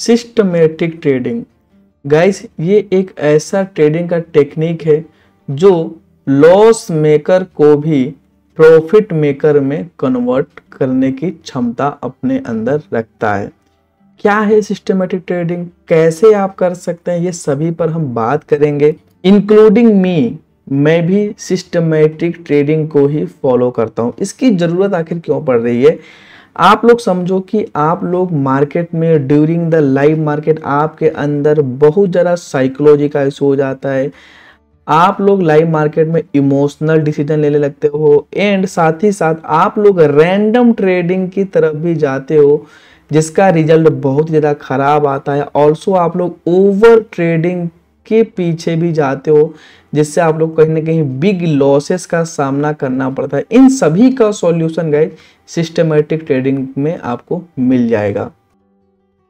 systematic trading guys ये एक ऐसा ट्रेडिंग का टेक्निक है जो लॉस मेकर को भी प्रॉफिट मेकर में कन्वर्ट करने की क्षमता अपने अंदर रखता है क्या है सिस्टमेटिक ट्रेडिंग कैसे आप कर सकते हैं ये सभी पर हम बात करेंगे इंक्लूडिंग मी मैं भी सिस्टमेटिक ट्रेडिंग को ही फॉलो करता हूँ इसकी ज़रूरत आखिर क्यों पड़ रही है आप लोग समझो कि आप लोग मार्केट में ड्यूरिंग द लाइव मार्केट आपके अंदर बहुत ज़्यादा साइकोलॉजी का इशू हो जाता है आप लोग लाइव मार्केट में इमोशनल डिसीजन लेने लगते हो एंड साथ ही साथ आप लोग रैंडम ट्रेडिंग की तरफ भी जाते हो जिसका रिजल्ट बहुत ज़्यादा ख़राब आता है ऑल्सो आप लोग ओवर ट्रेडिंग के पीछे भी जाते हो जिससे आप लोग कहीं ना कहीं बिग लॉसेस का सामना करना पड़ता है इन सभी का सॉल्यूशन गए सिस्टमेटिक ट्रेडिंग में आपको मिल जाएगा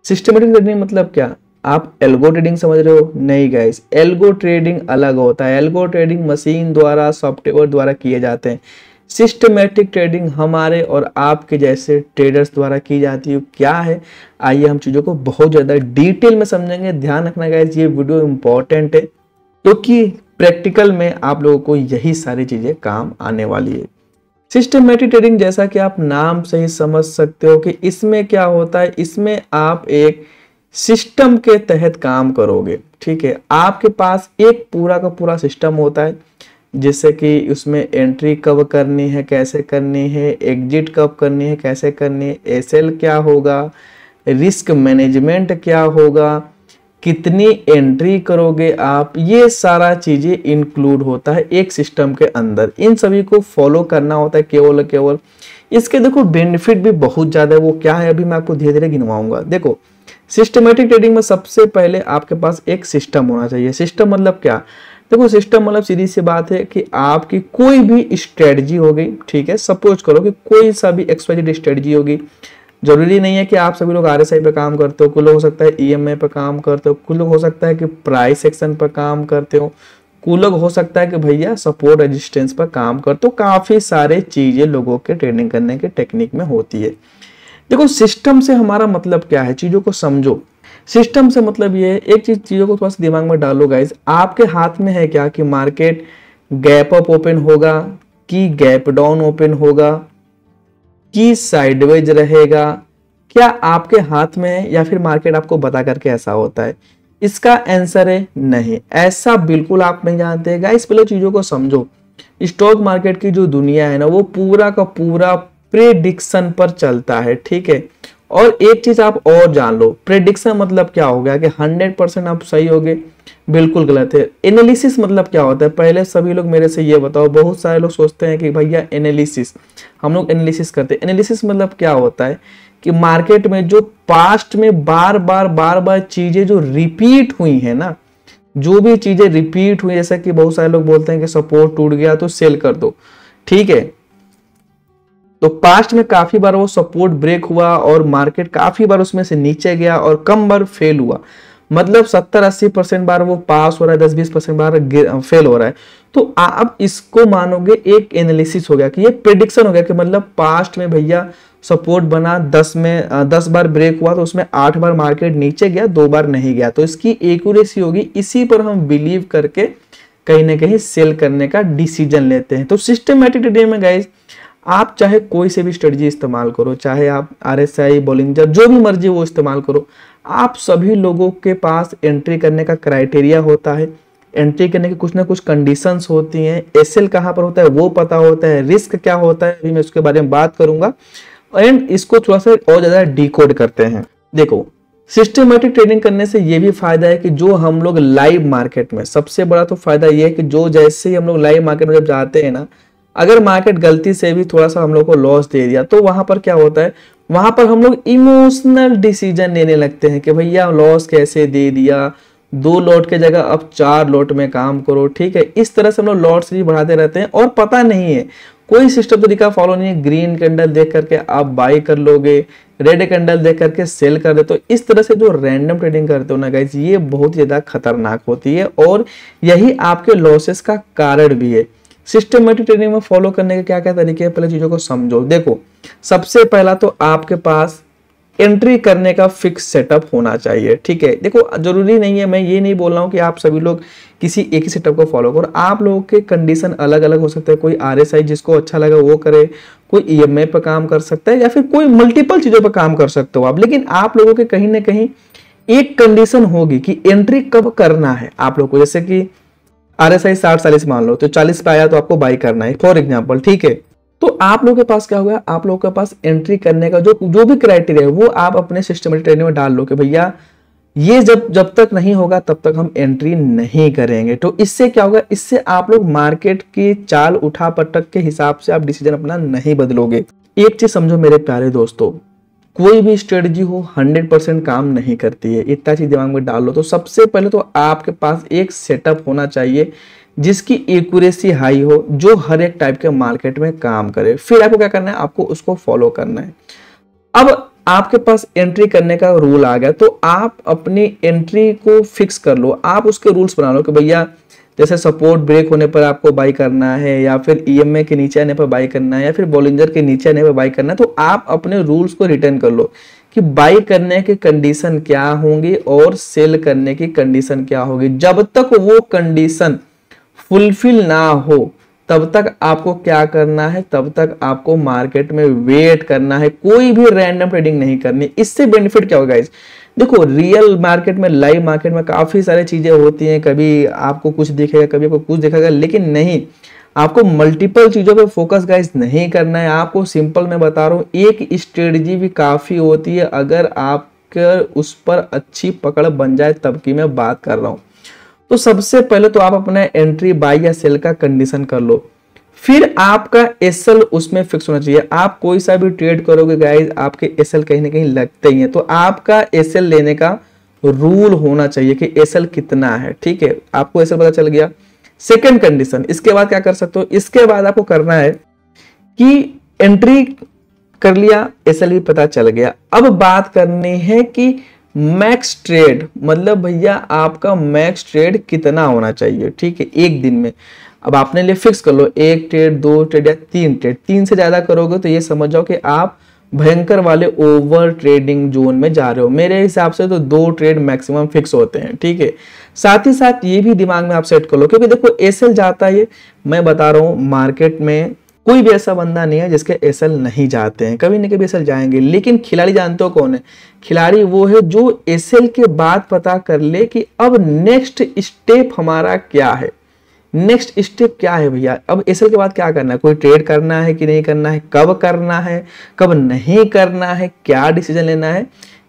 सिस्टमेटिक ट्रेडिंग मतलब क्या आप एल्गो ट्रेडिंग समझ रहे हो नहीं गाइस एल्गो ट्रेडिंग अलग होता है एल्गो ट्रेडिंग मशीन द्वारा सॉफ्टवेयर द्वारा किए जाते हैं सिस्टमेटिक ट्रेडिंग हमारे और आपके जैसे ट्रेडर्स द्वारा की जाती है क्या है आइए हम चीज़ों को बहुत ज़्यादा डिटेल में समझेंगे ध्यान रखना गाइज ये वीडियो इम्पॉर्टेंट है क्योंकि तो प्रैक्टिकल में आप लोगों को यही सारी चीज़ें काम आने वाली है सिस्टमेटिक ट्रेडिंग जैसा कि आप नाम से ही समझ सकते हो कि इसमें क्या होता है इसमें आप एक सिस्टम के तहत काम करोगे ठीक है आपके पास एक पूरा का पूरा सिस्टम होता है जैसे कि उसमें एंट्री कब करनी है कैसे करनी है एग्जिट कब करनी है कैसे करनी है एसएल क्या होगा रिस्क मैनेजमेंट क्या होगा कितनी एंट्री करोगे आप ये सारा चीज़ें इंक्लूड होता है एक सिस्टम के अंदर इन सभी को फॉलो करना होता है केवल केवल इसके देखो बेनिफिट भी बहुत ज़्यादा है वो क्या है अभी मैं आपको धीरे धीरे गिनवाऊंगा देखो सिस्टमेटिक ट्रेडिंग में सबसे पहले आपके पास एक सिस्टम होना चाहिए सिस्टम मतलब क्या देखो सिस्टम मतलब सीधी सी बात है कि आपकी कोई भी स्ट्रेटजी हो गई ठीक है सपोज करो कि कोई सा भी एक्सपाइजेड स्ट्रेटजी होगी जरूरी नहीं है कि आप सभी लोग आर एस आई पर काम करते हो कुछ लोग हो सकता है ई एम आई पर काम करते हो कुछ लोग हो सकता है कि प्राइस सेक्शन पर काम करते हो कुछ लोग हो सकता है कि भैया सपोर्ट रेजिस्टेंस पर काम करते हो काफ़ी सारे चीज़ें लोगों के ट्रेडिंग करने के टेक्निक में होती है देखो सिस्टम से हमारा मतलब क्या है चीज़ों को समझो सिस्टम से मतलब ये है एक चीज़ चीज़ों को थोड़ा सा दिमाग में डालो गाइज आपके हाथ में है क्या कि मार्केट गैप अप ओपन होगा कि गैप डाउन ओपन होगा कि साइडवेज रहेगा क्या आपके हाथ में है या फिर मार्केट आपको बता करके ऐसा होता है इसका आंसर है नहीं ऐसा बिल्कुल आप नहीं जानते गाइस पहले चीज़ों को समझो स्टॉक मार्केट की जो दुनिया है ना वो पूरा का पूरा प्रेडिक्शन पर चलता है ठीक है और एक चीज आप और जान लो प्रेडिक्शन मतलब क्या हो गया कि 100 परसेंट आप सही होगे बिल्कुल गलत है एनालिसिस मतलब क्या होता है पहले सभी लोग मेरे से ये बताओ बहुत सारे लोग सोचते हैं कि भैया एनालिसिस हम लोग एनालिसिस करते हैं एनालिसिस मतलब क्या होता है कि मार्केट में जो पास्ट में बार बार बार बार चीजें जो रिपीट हुई है ना जो भी चीजें रिपीट हुई जैसा कि बहुत सारे लोग बोलते हैं कि सपोर्ट टूट गया तो सेल कर दो ठीक है तो पास्ट में काफी बार वो सपोर्ट ब्रेक हुआ और मार्केट काफी बार उसमें से नीचे गया और कम बार फेल हुआ मतलब 70-80 परसेंट बार वो पास हो रहा है 10-20 परसेंट बार फेल हो रहा है तो आप इसको मानोगे एक एनालिसिस हो गया कि ये प्रिडिक्शन हो गया कि मतलब पास्ट में भैया सपोर्ट बना 10 में 10 बार ब्रेक हुआ तो उसमें 8 बार मार्केट नीचे गया दो बार नहीं गया तो इसकी एक्यूरेसी होगी इसी पर हम बिलीव करके कहीं ना कहीं सेल करने का डिसीजन लेते हैं तो सिस्टमेटिक डे में गाइज आप चाहे कोई से भी स्ट्रेटजी इस्तेमाल करो चाहे आप आर एस आई जब जो भी मर्जी वो इस्तेमाल करो आप सभी लोगों के पास एंट्री करने का क्राइटेरिया होता है एंट्री करने के कुछ ना कुछ कंडीशंस होती हैं एस एल कहाँ पर होता है वो पता होता है रिस्क क्या होता है अभी मैं उसके बारे में बात करूंगा एंड इसको थोड़ा सा और ज़्यादा डिकोड करते हैं देखो सिस्टमेटिक ट्रेडिंग करने से ये भी फायदा है कि जो हम लोग लाइव मार्केट में सबसे बड़ा तो फायदा ये है कि जो जैसे ही हम लोग लाइव मार्केट में जब जाते हैं ना अगर मार्केट गलती से भी थोड़ा सा हम लोग को लॉस दे दिया तो वहां पर क्या होता है वहां पर हम लोग इमोशनल डिसीजन लेने लगते हैं कि भैया लॉस कैसे दे दिया दो लॉट के जगह अब चार लॉट में काम करो ठीक है इस तरह से हम लोग लॉट्स भी बढ़ाते रहते हैं और पता नहीं है कोई सिस्टम तरीका फॉलो नहीं है ग्रीन कैंडल देख करके आप बाई कर लोगे रेड कैंडल देख करके सेल कर देते हो इस तरह से जो रैंडम ट्रेडिंग करते हो ना गाइज ये बहुत ज़्यादा खतरनाक होती है और यही आपके लॉसेस का कारण भी है सिस्टमेटिक ट्रेनिंग में फॉलो करने के क्या क्या तरीके हैं पहले चीजों को समझो देखो सबसे पहला तो आपके पास एंट्री करने का फिक्स सेटअप होना चाहिए ठीक है देखो जरूरी नहीं है मैं ये नहीं बोल रहा हूँ कि आप सभी लोग किसी एक ही सेटअप को फॉलो करो आप लोगों के कंडीशन अलग अलग हो सकते हैं कोई आर जिसको अच्छा लगा वो करे कोई ई e एम पर काम कर सकता है या फिर कोई मल्टीपल चीज़ों पर काम कर सकते हो आप लेकिन आप लोगों के कहीं ना कहीं एक कंडीशन होगी कि एंट्री कब करना है आप लोग को जैसे कि आर एस आई साठ चालीस मान लो तो चालीस पे आया तो आपको बाई करना है फॉर एग्जाम्पल ठीक है तो आप लोगों के पास क्या होगा आप लोगों के पास एंट्री करने का जो जो भी क्राइटेरिया है वो आप अपने सिस्टमेटिक ट्रेनिंग में डाल लो कि भैया ये जब जब तक नहीं होगा तब तक हम एंट्री नहीं करेंगे तो इससे क्या होगा इससे आप लोग मार्केट की चाल उठा पटक के हिसाब से आप डिसीजन अपना नहीं बदलोगे एक चीज समझो मेरे प्यारे दोस्तों कोई भी स्ट्रेटजी हो 100 परसेंट काम नहीं करती है इतना चीज दिमाग में डाल लो तो सबसे पहले तो आपके पास एक सेटअप होना चाहिए जिसकी एक्यूरेसी हाई हो जो हर एक टाइप के मार्केट में काम करे फिर आपको क्या करना है आपको उसको फॉलो करना है अब आपके पास एंट्री करने का रूल आ गया तो आप अपनी एंट्री को फिक्स कर लो आप उसके रूल्स बना लो कि भैया जैसे सपोर्ट ब्रेक होने पर आपको बाई करना है या फिर ई e के नीचे आने पर बाई करना है या फिर बॉलिंजर के नीचे आने पर बाई करना है तो आप अपने रूल्स को रिटर्न कर लो कि बाई करने की कंडीशन क्या होंगी और सेल करने की कंडीशन क्या होगी जब तक वो कंडीशन फुलफिल ना हो तब तक आपको क्या करना है तब तक आपको मार्केट में वेट करना है कोई भी रैंडम ट्रेडिंग नहीं करनी इससे बेनिफिट क्या होगा इस देखो रियल मार्केट में लाइव मार्केट में काफ़ी सारी चीज़ें होती हैं कभी आपको कुछ दिखेगा कभी आपको कुछ दिखेगा लेकिन नहीं आपको मल्टीपल चीज़ों पे फोकस गाइस नहीं करना है आपको सिंपल मैं बता रहा हूँ एक स्ट्रेटजी भी काफ़ी होती है अगर आपके उस पर अच्छी पकड़ बन जाए तब की मैं बात कर रहा हूँ तो सबसे पहले तो आप अपना एंट्री बाई या सेल का कंडीशन कर लो फिर आपका एस उसमें फिक्स होना चाहिए आप कोई सा भी ट्रेड करोगे गाइज आपके एस कहीं ना कहीं लगते ही है तो आपका एस लेने का रूल होना चाहिए कि एस कितना है ठीक है आपको एस पता चल गया सेकेंड कंडीशन इसके बाद क्या कर सकते हो इसके बाद आपको करना है कि एंट्री कर लिया एस भी पता चल गया अब बात करनी है कि मैक्स ट्रेड मतलब भैया आपका मैक्स ट्रेड कितना होना चाहिए ठीक है एक दिन में अब आपने लिए फिक्स कर लो एक ट्रेड दो ट्रेड या तीन ट्रेड तीन से ज़्यादा करोगे तो ये समझ जाओ कि आप भयंकर वाले ओवर ट्रेडिंग जोन में जा रहे हो मेरे हिसाब से तो दो ट्रेड मैक्सिमम फिक्स होते हैं ठीक है साथ ही साथ ये भी दिमाग में आप सेट कर लो क्योंकि देखो एसएल जाता है मैं बता रहा हूँ मार्केट में कोई भी ऐसा बंदा नहीं है जिसके एस नहीं जाते हैं कभी ना कभी एस जाएंगे लेकिन खिलाड़ी जानते हो कौन है खिलाड़ी वो है जो एस के बाद पता कर ले कि अब नेक्स्ट स्टेप हमारा क्या है नेक्स्ट स्टेप क्या है भैया अब एस के बाद क्या करना है कोई ट्रेड करना है कि नहीं करना है कब करना है कब नहीं करना है क्या डिसीजन लेना है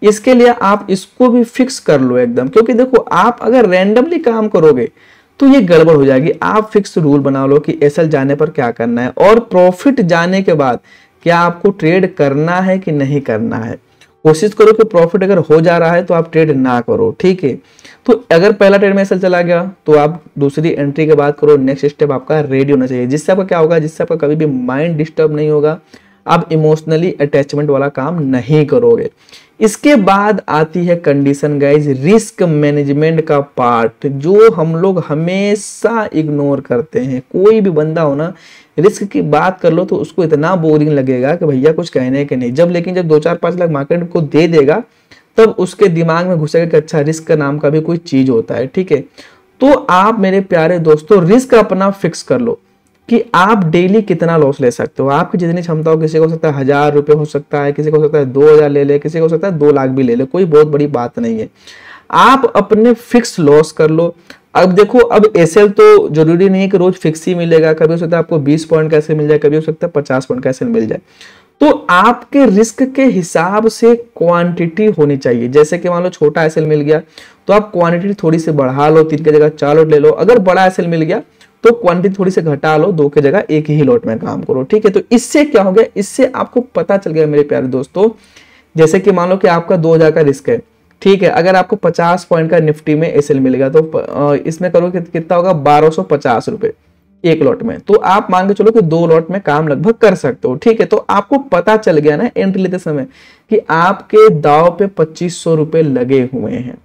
इसके लिए आप इसको भी फिक्स कर लो एकदम क्योंकि देखो आप अगर रैंडमली काम करोगे तो ये गड़बड़ हो जाएगी आप फिक्स रूल बना लो कि एस जाने पर क्या करना है और प्रॉफिट जाने के बाद क्या आपको ट्रेड करना है कि नहीं करना है कोशिश करो कि प्रॉफिट अगर हो जा रहा है तो आप ट्रेड ना करो ठीक है तो अगर पहला ट्रेड में एसएल चला गया तो आप दूसरी एंट्री के बाद करो नेक्स्ट स्टेप आपका रेडी होना चाहिए जिससे आपका क्या होगा जिससे आपका कभी भी माइंड डिस्टर्ब नहीं होगा आप इमोशनली अटैचमेंट वाला काम नहीं करोगे इसके बाद आती है कंडीशन गाइज रिस्क मैनेजमेंट का पार्ट जो हम लोग हमेशा इग्नोर करते हैं कोई भी बंदा हो ना रिस्क की बात कर लो तो उसको इतना बोरिंग लगेगा कि भैया कुछ कहने के नहीं जब लेकिन जब दो चार पाँच लाख मार्केट को दे देगा तब उसके दिमाग में घुसेगा कि अच्छा रिस्क का नाम का भी कोई चीज़ होता है ठीक है तो आप मेरे प्यारे दोस्तों रिस्क अपना फिक्स कर लो कि आप डेली कितना लॉस ले सकते हो आपकी जितनी क्षमता हो किसी को हो सकता है हजार रुपये हो सकता है किसी को हो सकता है दो हजार ले ले किसी को हो सकता है दो लाख भी ले ले कोई बहुत बड़ी बात नहीं है आप अपने फिक्स लॉस कर लो अब देखो अब एस तो जरूरी नहीं है कि रोज फिक्स ही मिलेगा कभी हो सकता है आपको बीस पॉइंट कैसे मिल जाए कभी हो सकता है पचास पॉइंट कैसे मिल जाए तो आपके रिस्क के हिसाब से क्वांटिटी होनी चाहिए जैसे कि मान लो छोटा एस मिल गया तो आप क्वांटिटी थोड़ी सी बढ़ा लो तीन की जगह चार लोट ले लो अगर बड़ा एस मिल गया तो क्वांटिटी थोड़ी सी घटा लो दो के जगह एक ही लॉट में काम करो ठीक है तो इससे क्या हो गया इससे आपको पता चल गया मेरे प्यारे दोस्तों जैसे कि मान लो कि आपका दो हजार का रिस्क है ठीक है अगर आपको 50 पॉइंट का निफ्टी में एस मिलेगा तो इसमें करो कि कितना होगा बारह सौ पचास रुपए एक लॉट में तो आप मान के चलो कि दो लॉट में काम लगभग कर सकते हो ठीक है तो आपको पता चल गया ना एंट्री लेते समय कि आपके दाव पे पच्चीस सौ रुपए लगे हुए हैं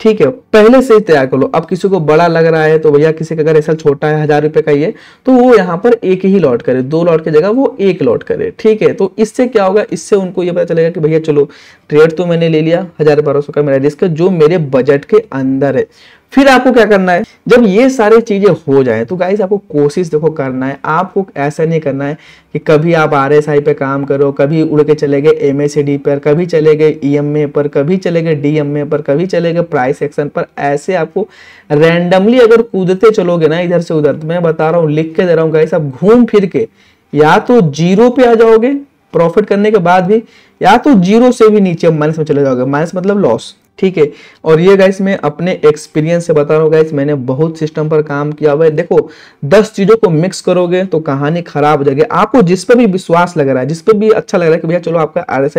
ठीक है पहले से ही तैयार कर लो अब किसी को बड़ा लग रहा है तो भैया किसी का अगर ऐसा छोटा है हजार रुपए का ये तो वो यहाँ पर एक ही लॉट करे दो लॉट की जगह वो एक लॉट करे ठीक है तो इससे क्या होगा इससे उनको ये पता चलेगा कि भैया चलो ट्रेड तो मैंने ले लिया हजार बारह सौ का मेरा रिस्क जो मेरे बजट के अंदर है फिर आपको क्या करना है जब ये सारी चीजें हो जाए तो गाइस आपको कोशिश देखो करना है आपको ऐसा नहीं करना है कि कभी आप आर एस आई पे काम करो कभी उड़ के चले गए एम एस डी पर कभी चले गए ई एम ए पर कभी चले गए डी एम ए पर कभी चले गए प्राइस एक्शन पर ऐसे आपको रैंडमली अगर कूदते चलोगे ना इधर से उधर तो मैं बता रहा हूँ लिख के दे रहा हूँ गाइस आप घूम फिर के या तो जीरो पे आ जाओगे प्रॉफिट करने के बाद भी या तो जीरो से भी नीचे माइनस में चले जाओगे माइनस मतलब लॉस ठीक है और ये गाइस मैं अपने एक्सपीरियंस से बता रहा हूँ गाइस मैंने बहुत सिस्टम पर काम किया हुआ है देखो दस चीज़ों को मिक्स करोगे तो कहानी खराब हो जाएगी आपको जिस पर भी विश्वास लग रहा है जिस पर भी अच्छा लग रहा है कि भैया चलो आपका आर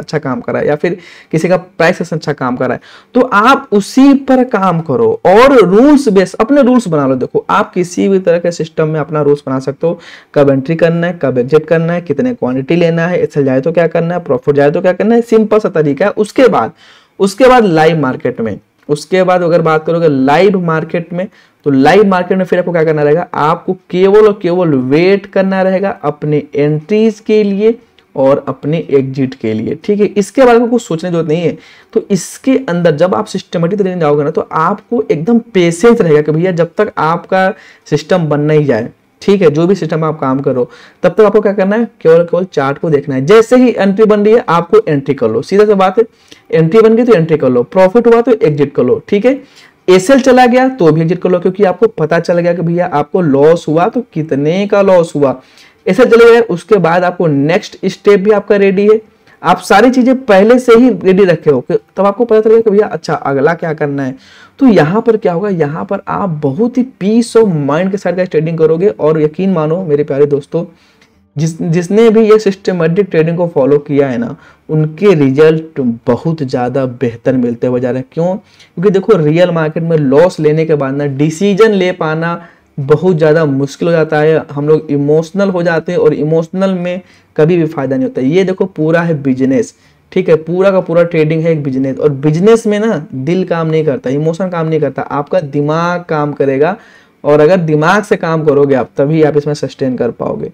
अच्छा काम रहा है या फिर किसी का प्राइस अच्छा काम कर रहा है तो आप उसी पर काम करो और रूल्स बेस अपने रूल्स बना लो देखो आप किसी भी तरह के सिस्टम में अपना रूल्स बना सकते हो कब एंट्री करना है कब एग्जिट करना है कितने क्वांटिटी लेना है एक्सेल जाए तो क्या करना है प्रॉफिट जाए तो क्या करना है सिंपल सा तरीका है उसके बाद उसके बाद लाइव मार्केट में उसके बाद अगर बात करोगे लाइव मार्केट में तो लाइव मार्केट में फिर आपको क्या करना रहेगा आपको केवल और केवल वेट करना रहेगा अपने एंट्रीज के लिए और अपने एग्जिट के लिए ठीक है इसके बारे में कुछ सोचने जरूरत नहीं है तो इसके अंदर जब आप सिस्टमेटिक तरीके जाओगे ना तो आपको एकदम पेशेंस रहेगा कि भैया जब तक आपका सिस्टम बन नहीं जाए ठीक है जो भी सिस्टम आप काम करो तब तक आपको क्या करना है केवल केवल चार्ट को देखना है जैसे ही एंट्री बन रही है आपको एंट्री कर लो सीधा सा बात है एंट्री बन गई तो एंट्री कर लो प्रॉफिट हुआ तो एग्जिट कर लो ठीक है एसएल चला गया तो भी एग्जिट कर लो क्योंकि आपको पता चल गया कि भैया आपको लॉस हुआ तो कितने का लॉस हुआ एसएल चले गया उसके बाद आपको नेक्स्ट स्टेप भी आपका रेडी है आप सारी चीजें पहले से ही रेडी रखे हो तब तो आपको पता चलेगा कि भैया अच्छा अगला क्या करना है तो यहाँ पर क्या होगा यहाँ पर आप बहुत ही पीस ऑफ माइंड के साथ ट्रेडिंग करोगे और यकीन मानो मेरे प्यारे दोस्तों जिस जिसने भी ये सिस्टमेटिक ट्रेडिंग को फॉलो किया है ना उनके रिजल्ट बहुत ज़्यादा बेहतर मिलते हुए जा रहे हैं क्यों क्योंकि देखो रियल मार्केट में लॉस लेने के बाद ना डिसीजन ले पाना बहुत ज़्यादा मुश्किल हो जाता है हम लोग इमोशनल हो जाते हैं और इमोशनल में कभी भी फायदा नहीं होता ये देखो पूरा है बिजनेस ठीक है पूरा का पूरा ट्रेडिंग है एक बिजनेस और बिजनेस में ना दिल काम नहीं करता इमोशन काम नहीं करता आपका दिमाग काम करेगा और अगर दिमाग से काम करोगे आप तभी आप इसमें सस्टेन कर पाओगे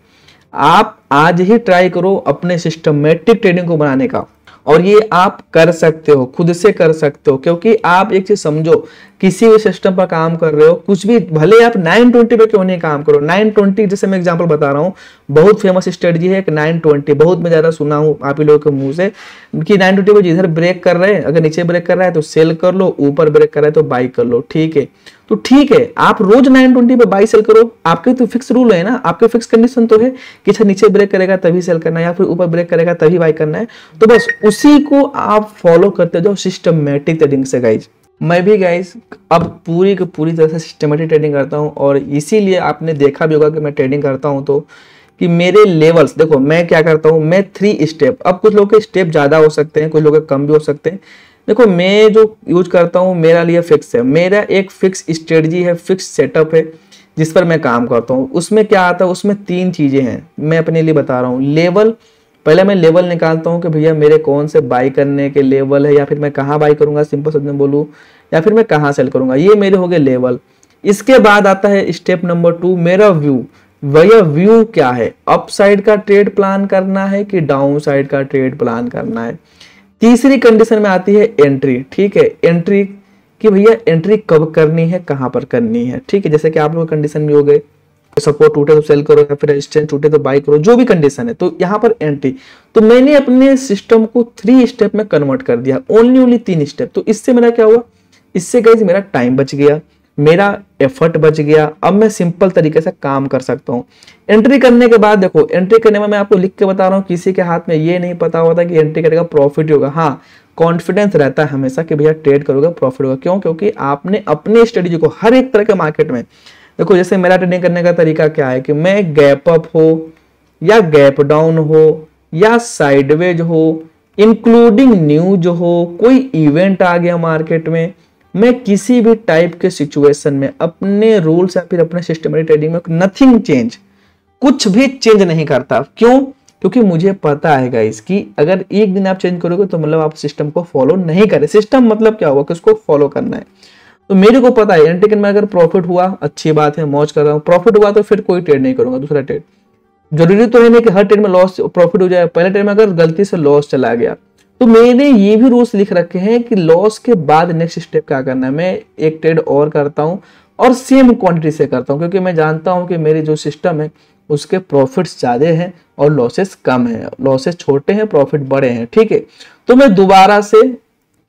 आप आज ही ट्राई करो अपने सिस्टमेटिक ट्रेडिंग को बनाने का और ये आप कर सकते हो खुद से कर सकते हो क्योंकि आप एक चीज समझो किसी भी सिस्टम पर काम कर रहे हो कुछ भी भले आप 920 पे क्यों नहीं काम करो 920 जैसे मैं एग्जांपल बता रहा हूँ बहुत फेमस स्ट्रेटजी है एक 920 बहुत मैं ज्यादा सुना हूँ आप ही लोगों के मुंह से कि 920 पे जिधर ब्रेक कर रहे हैं अगर नीचे ब्रेक कर रहा है तो सेल कर लो ऊपर ब्रेक कर रहा है तो बाई कर लो ठीक है तो ठीक है आप रोज 920 पे बाई सेल करो आपके तो फिक्स रूल है ना आपके फिक्स कंडीशन तो है कि अच्छा नीचे ब्रेक करेगा तभी सेल करना है या फिर ऊपर ब्रेक करेगा तभी बाई करना है तो बस उसी को आप फॉलो करते जाओ सिस्टमेटिक ट्रेडिंग से गाइज मैं भी गाइज अब पूरी की पूरी तरह से सिस्टमेटिक ट्रेडिंग करता हूँ और इसीलिए आपने देखा भी होगा कि मैं ट्रेडिंग करता हूँ तो कि मेरे लेवल्स देखो मैं क्या करता हूँ मैं थ्री स्टेप अब कुछ लोग के स्टेप ज़्यादा हो सकते हैं कुछ लोग के कम भी हो सकते हैं देखो मैं जो यूज करता हूँ मेरा लिए फिक्स है मेरा एक फिक्स स्ट्रेटजी है फिक्स सेटअप है जिस पर मैं काम करता हूँ उसमें क्या आता है उसमें तीन चीज़ें हैं मैं अपने लिए बता रहा हूँ लेवल पहले मैं लेवल निकालता हूँ कि भैया मेरे कौन से बाई करने के लेवल है या फिर मैं कहाँ बाई करूँगा सिंपल सब में बोलूँ या फिर मैं कहाँ सेल करूँगा ये मेरे हो गए लेवल इसके बाद आता है स्टेप नंबर टू मेरा व्यू वह व्यू क्या है अप साइड का ट्रेड प्लान करना है कि डाउन साइड का ट्रेड प्लान करना है तीसरी कंडीशन में आती है एंट्री ठीक है एंट्री कि भैया एंट्री कब करनी है कहां पर करनी है ठीक है जैसे कि आप लोग कंडीशन में हो गए सपोर्ट तो टूटे तो सेल करो या फिर रेजिस्टेंस टूटे तो बाई करो जो भी कंडीशन है तो यहाँ पर एंट्री तो मैंने अपने सिस्टम को थ्री स्टेप में कन्वर्ट कर दिया ओनली ओनली तीन स्टेप तो इससे मेरा क्या हुआ इससे गई मेरा टाइम बच गया मेरा एफर्ट बच गया अब मैं सिंपल तरीके से काम कर सकता हूँ एंट्री करने के बाद देखो एंट्री करने में मैं आपको लिख के बता रहा हूँ किसी के हाथ में ये नहीं पता होता कि एंट्री करेगा प्रॉफिट होगा हाँ कॉन्फिडेंस रहता है हमेशा कि भैया ट्रेड करोगे प्रॉफिट होगा क्यों क्योंकि आपने अपनी स्ट्रेटेजी को हर एक तरह के मार्केट में देखो जैसे मेरा ट्रेडिंग करने का तरीका क्या है कि मैं गैप अप हो या गैप डाउन हो या साइडवेज हो इंक्लूडिंग न्यूज हो कोई इवेंट आ गया मार्केट में मैं किसी भी टाइप के सिचुएशन में अपने रूल्स या फिर अपने सिस्टमेटिक ट्रेडिंग में नथिंग चेंज कुछ भी चेंज नहीं करता क्यों क्योंकि मुझे पता है गाइस कि अगर एक दिन आप चेंज करोगे तो मतलब आप सिस्टम को फॉलो नहीं करें सिस्टम मतलब क्या होगा कि उसको फॉलो करना है तो मेरे को पता है एनटेकन में अगर प्रॉफिट हुआ अच्छी बात है मौज कर रहा हूँ प्रॉफिट हुआ तो फिर कोई ट्रेड नहीं करूंगा दूसरा ट्रेड जरूरी तो है नहीं कि हर ट्रेड में लॉस प्रॉफिट हो जाए पहले ट्रेड में अगर गलती से लॉस चला गया तो मैंने ये भी रूल्स लिख रखे हैं कि लॉस के बाद नेक्स्ट स्टेप क्या करना है मैं एक ट्रेड और करता हूँ और सेम क्वांटिटी से करता हूँ क्योंकि मैं जानता हूँ कि मेरे जो सिस्टम है उसके प्रॉफिट्स ज़्यादा हैं और लॉसेस कम हैं लॉसेस छोटे हैं प्रॉफिट बड़े हैं ठीक है तो मैं दोबारा से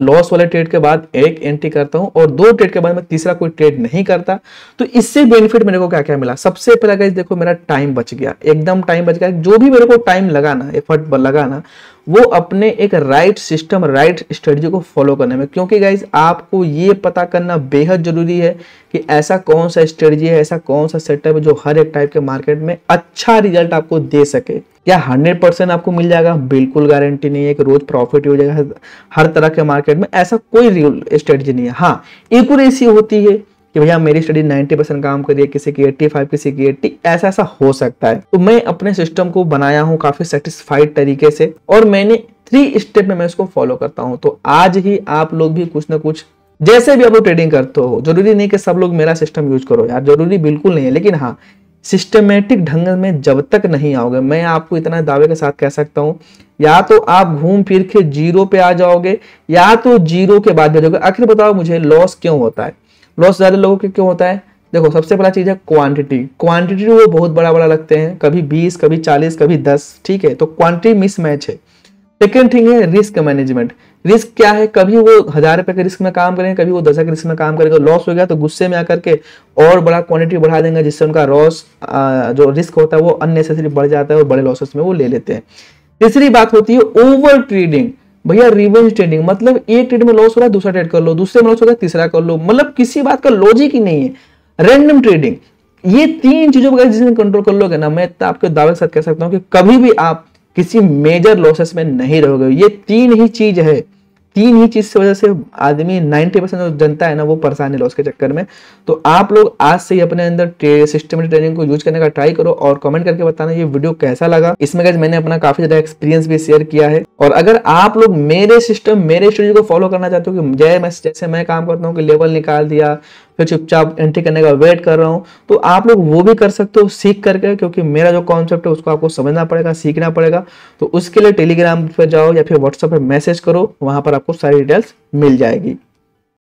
लॉस वाले ट्रेड के बाद एक एंट्री करता हूं और दो ट्रेड के बाद मैं तीसरा कोई ट्रेड नहीं करता तो इससे बेनिफिट मेरे को क्या क्या मिला सबसे पहला गाइज देखो मेरा टाइम बच गया एकदम टाइम बच गया जो भी मेरे को टाइम लगाना एफर्ट लगाना वो अपने एक राइट सिस्टम राइट स्ट्रेटजी को फॉलो करने में क्योंकि गाइज आपको ये पता करना बेहद जरूरी है कि ऐसा कौन सा स्ट्रेटजी है ऐसा कौन सा सेटअप है जो हर एक टाइप के मार्केट में अच्छा रिजल्ट आपको दे सके क्या हंड्रेड परसेंट आपको मिल जाएगा बिल्कुल गारंटी नहीं है कि रोज प्रॉफिट हो जाएगा हर तरह के मार्केट में ऐसा कोई रियल स्ट्रेटजी नहीं है हाँ ऐसी होती है कि भैया मेरी स्टडी 90 परसेंट काम कर रही है किसी की 85 किसी की 80 ऐसा ऐसा हो सकता है तो मैं अपने सिस्टम को बनाया हूँ काफी सेटिस्फाइड तरीके से और मैंने थ्री स्टेप में मैं इसको फॉलो करता हूँ तो आज ही आप लोग भी कुछ ना कुछ जैसे भी आप लोग ट्रेडिंग करते हो जरूरी नहीं कि सब लोग मेरा सिस्टम यूज करो यार जरूरी बिल्कुल नहीं है लेकिन हाँ सिस्टमेटिक ढंग में जब तक नहीं आओगे मैं आपको इतना दावे के साथ कह सकता हूँ या तो आप घूम फिर के जीरो पे आ जाओगे या तो जीरो के बाद भेजोगे आखिर बताओ मुझे लॉस क्यों होता है लॉस ज़्यादा लोगों के क्यों होता है देखो सबसे पहला चीज़ है क्वांटिटी क्वांटिटी वो बहुत बड़ा बड़ा लगते हैं कभी बीस कभी चालीस कभी दस ठीक है तो क्वांटिटी मिसमैच है सेकेंड थिंग है रिस्क मैनेजमेंट रिस्क क्या है कभी वो हजार रुपए के रिस्क में काम करेंगे कभी वो दस के रिस्क में काम करेंगे लॉस तो हो गया तो गुस्से में आकर के और बड़ा क्वांटिटी बढ़ा देंगे जिससे उनका लॉस जो रिस्क होता है वो अननेसेसरी बढ़ जाता है और बड़े लॉसेस में वो ले लेते हैं तीसरी बात होती है ओवर ट्रेडिंग भैया रिवेंज ट्रेडिंग मतलब एक ट्रेड में लॉस हो रहा है दूसरा ट्रेड कर लो दूसरे में लॉस हो रहा है तीसरा कर लो मतलब किसी बात का लॉजिक ही नहीं है रैंडम ट्रेडिंग ये तीन चीजों को जिसमें कंट्रोल कर लोगे ना मैं तो आपके दावे के साथ कह सकता हूँ कि कभी भी आप किसी मेजर लॉसेस में नहीं रहोगे ये तीन ही चीज है तीन ही चीज की वजह से आदमी 90 परसेंट जनता है ना वो परेशान है लॉस के चक्कर में तो आप लोग आज से ही अपने अंदर सिस्टमेटिक ट्रेनिंग को यूज करने का ट्राई करो और कमेंट करके बताना ये वीडियो कैसा लगा इसमें क्या मैंने अपना काफी ज्यादा एक्सपीरियंस भी शेयर किया है और अगर आप लोग मेरे सिस्टम मेरे स्टोरी को फॉलो करना चाहते हो कि जय मैं जैसे मैं काम करता हूँ कि लेवल निकाल दिया फिर चुपचाप एंट्री करने का वेट कर रहा हूँ तो आप लोग वो भी कर सकते हो सीख करके क्योंकि मेरा जो कॉन्सेप्ट है उसको आपको समझना पड़ेगा सीखना पड़ेगा तो उसके लिए टेलीग्राम पर जाओ या फिर व्हाट्सएप पर मैसेज करो वहाँ पर आपको सारी डिटेल्स मिल जाएगी